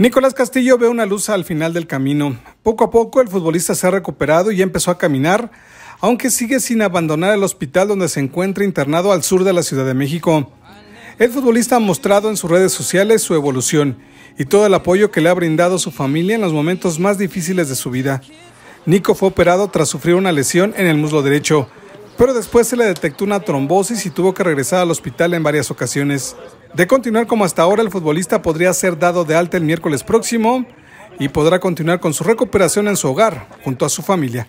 Nicolás Castillo ve una luz al final del camino. Poco a poco el futbolista se ha recuperado y empezó a caminar, aunque sigue sin abandonar el hospital donde se encuentra internado al sur de la Ciudad de México. El futbolista ha mostrado en sus redes sociales su evolución y todo el apoyo que le ha brindado su familia en los momentos más difíciles de su vida. Nico fue operado tras sufrir una lesión en el muslo derecho, pero después se le detectó una trombosis y tuvo que regresar al hospital en varias ocasiones. De continuar como hasta ahora, el futbolista podría ser dado de alta el miércoles próximo y podrá continuar con su recuperación en su hogar junto a su familia.